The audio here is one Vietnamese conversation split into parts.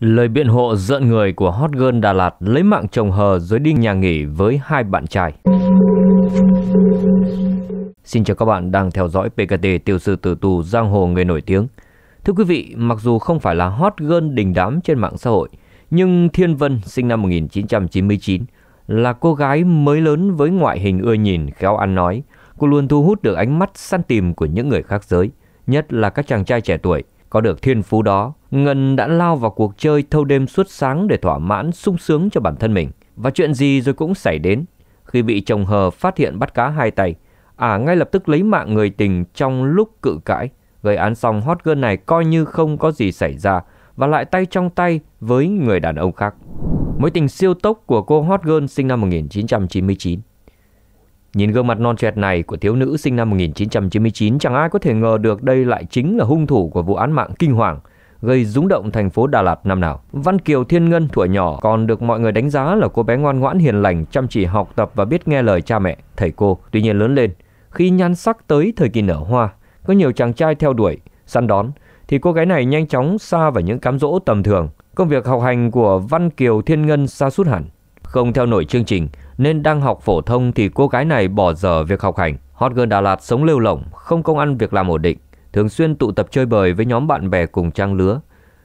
Lời biện hộ giận người của hot girl Đà Lạt lấy mạng chồng hờ dưới đinh nhà nghỉ với hai bạn trai. Xin chào các bạn đang theo dõi PKT tiêu sư tử tù giang hồ người nổi tiếng. Thưa quý vị, mặc dù không phải là hot girl đình đám trên mạng xã hội, nhưng Thiên Vân sinh năm 1999 là cô gái mới lớn với ngoại hình ưa nhìn, khéo ăn nói. Cô luôn thu hút được ánh mắt săn tìm của những người khác giới, nhất là các chàng trai trẻ tuổi. Có được thiên phú đó, Ngân đã lao vào cuộc chơi thâu đêm suốt sáng để thỏa mãn sung sướng cho bản thân mình. Và chuyện gì rồi cũng xảy đến. Khi bị chồng hờ phát hiện bắt cá hai tay, à, ngay lập tức lấy mạng người tình trong lúc cự cãi. Gây án xong hot girl này coi như không có gì xảy ra và lại tay trong tay với người đàn ông khác. Mối tình siêu tốc của cô hot girl sinh năm 1999. Nhìn gương mặt non trẻ này của thiếu nữ sinh năm 1999 chẳng ai có thể ngờ được đây lại chính là hung thủ của vụ án mạng kinh hoàng gây rúng động thành phố Đà Lạt năm nào. Văn Kiều Thiên Ngân thuở nhỏ còn được mọi người đánh giá là cô bé ngoan ngoãn hiền lành, chăm chỉ học tập và biết nghe lời cha mẹ, thầy cô. Tuy nhiên lớn lên, khi nhan sắc tới thời kỳ nở hoa, có nhiều chàng trai theo đuổi, săn đón, thì cô gái này nhanh chóng xa vào những cám dỗ tầm thường. Công việc học hành của Văn Kiều Thiên Ngân xa suốt hẳn. Không theo nổi chương trình nên đang học phổ thông thì cô gái này bỏ dở việc học hành. Hot Girl Đà Lạt sống lêu lỏng, không công ăn việc làm ổn định thường xuyên tụ tập chơi bời với nhóm bạn bè cùng trang lứa,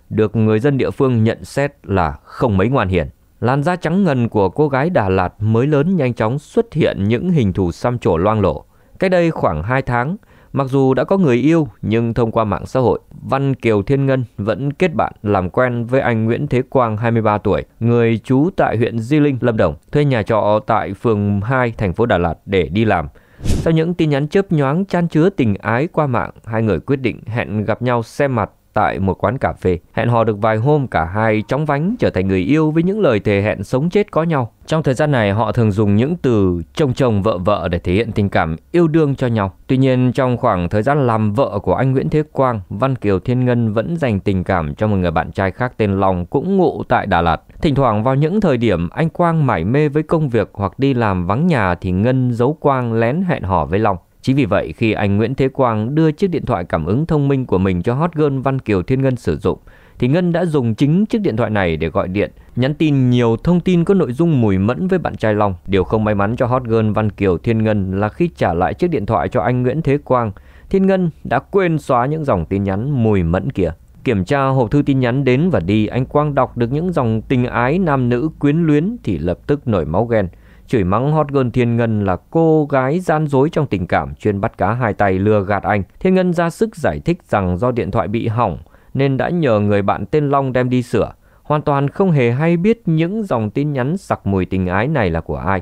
được người dân địa phương nhận xét là không mấy ngoan hiền. Làn da trắng ngần của cô gái Đà Lạt mới lớn nhanh chóng xuất hiện những hình thù xăm trổ loang lổ. Cách đây khoảng 2 tháng, mặc dù đã có người yêu nhưng thông qua mạng xã hội, Văn Kiều Thiên Ngân vẫn kết bạn làm quen với anh Nguyễn Thế Quang 23 tuổi, người trú tại huyện Di Linh, Lâm Đồng, thuê nhà trọ tại phường 2 thành phố Đà Lạt để đi làm – sau những tin nhắn chớp nhoáng chan chứa tình ái qua mạng, hai người quyết định hẹn gặp nhau xem mặt tại một quán cà phê. Hẹn hò được vài hôm cả hai chóng vánh trở thành người yêu với những lời thề hẹn sống chết có nhau. Trong thời gian này họ thường dùng những từ chồng chồng vợ vợ để thể hiện tình cảm yêu đương cho nhau. Tuy nhiên trong khoảng thời gian làm vợ của anh Nguyễn Thế Quang, Văn Kiều Thiên Ngân vẫn dành tình cảm cho một người bạn trai khác tên Long cũng ngụ tại Đà Lạt. Thỉnh thoảng vào những thời điểm anh Quang mải mê với công việc hoặc đi làm vắng nhà thì Ngân giấu Quang lén hẹn hò với Long. Chính vì vậy khi anh Nguyễn Thế Quang đưa chiếc điện thoại cảm ứng thông minh của mình cho hot girl Văn Kiều Thiên Ngân sử dụng, thì Ngân đã dùng chính chiếc điện thoại này để gọi điện, nhắn tin nhiều thông tin có nội dung mùi mẫn với bạn trai Long. Điều không may mắn cho hot girl Văn Kiều Thiên Ngân là khi trả lại chiếc điện thoại cho anh Nguyễn Thế Quang, Thiên Ngân đã quên xóa những dòng tin nhắn mùi mẫn kia. Kiểm tra hộp thư tin nhắn đến và đi, anh Quang đọc được những dòng tình ái nam nữ quyến luyến thì lập tức nổi máu ghen chửi mắng hot girl Thiên Ngân là cô gái gian dối trong tình cảm chuyên bắt cá hai tay lừa gạt anh. Thiên Ngân ra sức giải thích rằng do điện thoại bị hỏng nên đã nhờ người bạn tên Long đem đi sửa. Hoàn toàn không hề hay biết những dòng tin nhắn sặc mùi tình ái này là của ai.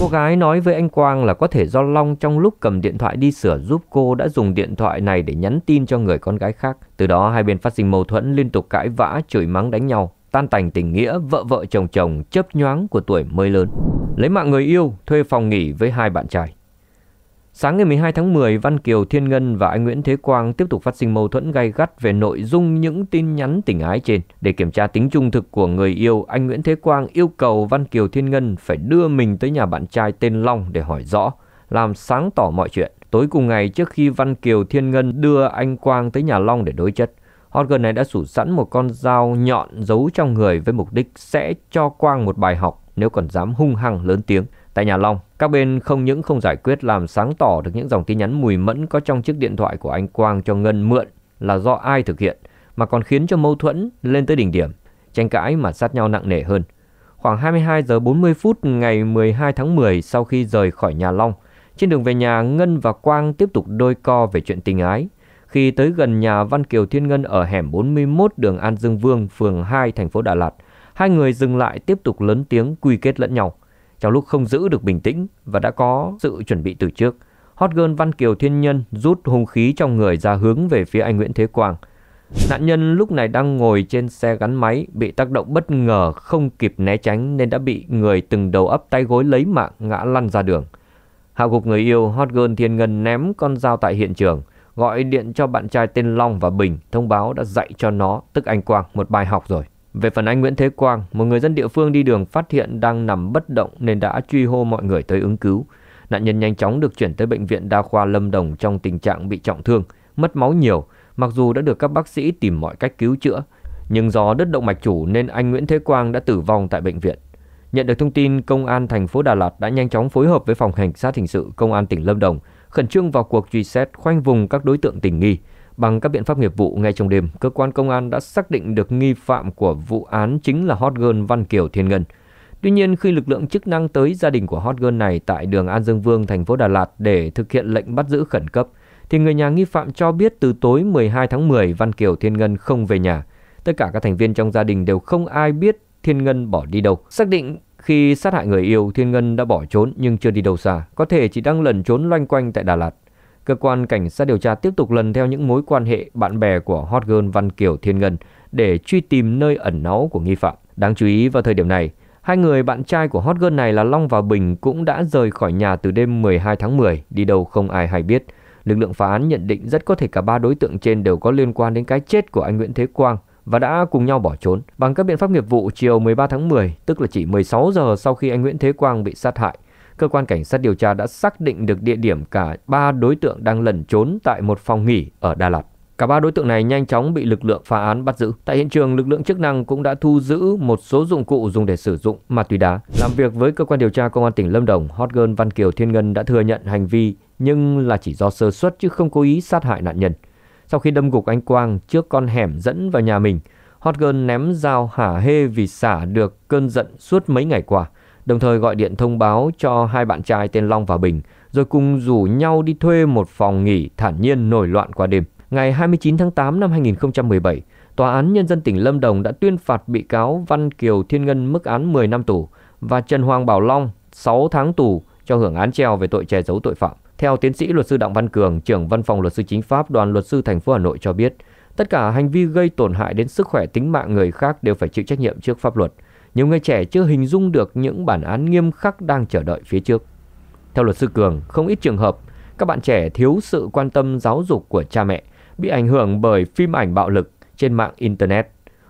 Cô gái nói với anh Quang là có thể do Long trong lúc cầm điện thoại đi sửa giúp cô đã dùng điện thoại này để nhắn tin cho người con gái khác. Từ đó hai bên phát sinh mâu thuẫn liên tục cãi vã, chửi mắng đánh nhau, tan tành tình nghĩa vợ vợ chồng chồng chớp nhoáng của tuổi mới lớn lấy mạng người yêu thuê phòng nghỉ với hai bạn trai. Sáng ngày 12 tháng 10, Văn Kiều Thiên Ngân và anh Nguyễn Thế Quang tiếp tục phát sinh mâu thuẫn gay gắt về nội dung những tin nhắn tình ái trên. Để kiểm tra tính trung thực của người yêu, anh Nguyễn Thế Quang yêu cầu Văn Kiều Thiên Ngân phải đưa mình tới nhà bạn trai tên Long để hỏi rõ, làm sáng tỏ mọi chuyện. Tối cùng ngày trước khi Văn Kiều Thiên Ngân đưa anh Quang tới nhà Long để đối chất, hot girl này đã sủ sẵn một con dao nhọn giấu trong người với mục đích sẽ cho Quang một bài học nếu còn dám hung hăng lớn tiếng. Tại nhà Long, các bên không những không giải quyết làm sáng tỏ được những dòng tin nhắn mùi mẫn có trong chiếc điện thoại của anh Quang cho Ngân mượn là do ai thực hiện, mà còn khiến cho mâu thuẫn lên tới đỉnh điểm, tranh cãi mà sát nhau nặng nề hơn. Khoảng 22 giờ 40 phút ngày 12 tháng 10 sau khi rời khỏi nhà Long, trên đường về nhà Ngân và Quang tiếp tục đôi co về chuyện tình ái. Khi tới gần nhà Văn Kiều Thiên Ngân ở hẻm 41 đường An Dương Vương, phường 2, thành phố Đà Lạt, Hai người dừng lại tiếp tục lớn tiếng quy kết lẫn nhau. Trong lúc không giữ được bình tĩnh và đã có sự chuẩn bị từ trước, hot girl Văn Kiều Thiên Nhân rút hung khí trong người ra hướng về phía anh Nguyễn Thế Quang. Nạn nhân lúc này đang ngồi trên xe gắn máy, bị tác động bất ngờ, không kịp né tránh nên đã bị người từng đầu ấp tay gối lấy mạng ngã lăn ra đường. Hạ gục người yêu, hot girl Thiên Ngân ném con dao tại hiện trường, gọi điện cho bạn trai tên Long và Bình, thông báo đã dạy cho nó, tức anh Quang, một bài học rồi. Về phần anh Nguyễn Thế Quang, một người dân địa phương đi đường phát hiện đang nằm bất động nên đã truy hô mọi người tới ứng cứu. Nạn nhân nhanh chóng được chuyển tới bệnh viện đa khoa Lâm Đồng trong tình trạng bị trọng thương, mất máu nhiều, mặc dù đã được các bác sĩ tìm mọi cách cứu chữa, nhưng do đứt động mạch chủ nên anh Nguyễn Thế Quang đã tử vong tại bệnh viện. Nhận được thông tin, công an thành phố Đà Lạt đã nhanh chóng phối hợp với phòng cảnh sát hình sự công an tỉnh Lâm Đồng khẩn trương vào cuộc truy xét khoanh vùng các đối tượng tình nghi. Bằng các biện pháp nghiệp vụ ngay trong đêm, cơ quan công an đã xác định được nghi phạm của vụ án chính là hot girl Văn Kiều Thiên Ngân. Tuy nhiên, khi lực lượng chức năng tới gia đình của hot girl này tại đường An Dương Vương, thành phố Đà Lạt để thực hiện lệnh bắt giữ khẩn cấp, thì người nhà nghi phạm cho biết từ tối 12 tháng 10, Văn Kiều Thiên Ngân không về nhà. Tất cả các thành viên trong gia đình đều không ai biết Thiên Ngân bỏ đi đâu. Xác định khi sát hại người yêu, Thiên Ngân đã bỏ trốn nhưng chưa đi đâu xa, có thể chỉ đang lẩn trốn loanh quanh tại Đà Lạt. Cơ quan cảnh sát điều tra tiếp tục lần theo những mối quan hệ bạn bè của hot girl Văn Kiều Thiên Ngân để truy tìm nơi ẩn náu của nghi phạm. Đáng chú ý vào thời điểm này, hai người bạn trai của hot girl này là Long và Bình cũng đã rời khỏi nhà từ đêm 12 tháng 10, đi đâu không ai hay biết. Lực lượng phá án nhận định rất có thể cả ba đối tượng trên đều có liên quan đến cái chết của anh Nguyễn Thế Quang và đã cùng nhau bỏ trốn. Bằng các biện pháp nghiệp vụ chiều 13 tháng 10, tức là chỉ 16 giờ sau khi anh Nguyễn Thế Quang bị sát hại, cơ quan cảnh sát điều tra đã xác định được địa điểm cả ba đối tượng đang lẩn trốn tại một phòng nghỉ ở Đà Lạt. Cả ba đối tượng này nhanh chóng bị lực lượng phá án bắt giữ. Tại hiện trường, lực lượng chức năng cũng đã thu giữ một số dụng cụ dùng để sử dụng ma túy đá. Làm việc với cơ quan điều tra công an tỉnh Lâm Đồng, hot girl Văn Kiều Thiên Ngân đã thừa nhận hành vi nhưng là chỉ do sơ suất chứ không cố ý sát hại nạn nhân. Sau khi đâm gục anh Quang trước con hẻm dẫn vào nhà mình, hot girl ném dao hả hê vì xả được cơn giận suốt mấy ngày qua đồng thời gọi điện thông báo cho hai bạn trai tên Long và Bình, rồi cùng rủ nhau đi thuê một phòng nghỉ thản nhiên nổi loạn qua đêm. Ngày 29 tháng 8 năm 2017, Tòa án Nhân dân tỉnh Lâm Đồng đã tuyên phạt bị cáo Văn Kiều Thiên Ngân mức án 10 năm tù và Trần Hoàng Bảo Long 6 tháng tù cho hưởng án treo về tội che giấu tội phạm. Theo tiến sĩ luật sư Đặng Văn Cường, trưởng văn phòng luật sư chính pháp đoàn luật sư thành phố Hà Nội cho biết, tất cả hành vi gây tổn hại đến sức khỏe tính mạng người khác đều phải chịu trách nhiệm trước pháp luật nhiều người trẻ chưa hình dung được những bản án nghiêm khắc đang chờ đợi phía trước. Theo luật sư Cường, không ít trường hợp các bạn trẻ thiếu sự quan tâm giáo dục của cha mẹ bị ảnh hưởng bởi phim ảnh bạo lực trên mạng Internet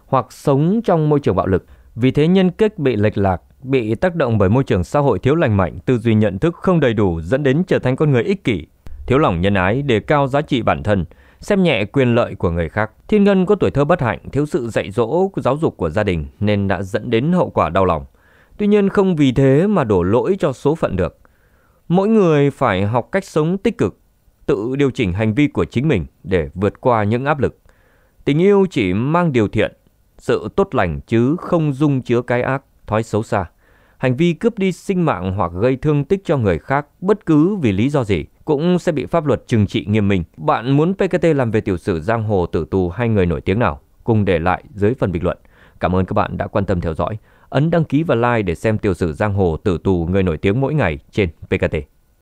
hoặc sống trong môi trường bạo lực. Vì thế nhân cách bị lệch lạc, bị tác động bởi môi trường xã hội thiếu lành mạnh, tư duy nhận thức không đầy đủ dẫn đến trở thành con người ích kỷ, thiếu lòng nhân ái, để cao giá trị bản thân – xem nhẹ quyền lợi của người khác. Thiên Ngân có tuổi thơ bất hạnh, thiếu sự dạy dỗ, giáo dục của gia đình nên đã dẫn đến hậu quả đau lòng. Tuy nhiên không vì thế mà đổ lỗi cho số phận được. Mỗi người phải học cách sống tích cực, tự điều chỉnh hành vi của chính mình để vượt qua những áp lực. Tình yêu chỉ mang điều thiện, sự tốt lành chứ không dung chứa cái ác, thói xấu xa. Hành vi cướp đi sinh mạng hoặc gây thương tích cho người khác bất cứ vì lý do gì – cũng sẽ bị pháp luật trừng trị nghiêm minh. Bạn muốn PKT làm về tiểu sử giang hồ tử tù hay người nổi tiếng nào? Cùng để lại dưới phần bình luận. Cảm ơn các bạn đã quan tâm theo dõi. Ấn đăng ký và like để xem tiểu sử giang hồ tử tù người nổi tiếng mỗi ngày trên PKT.